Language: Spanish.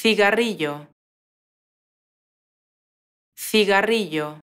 cigarrillo cigarrillo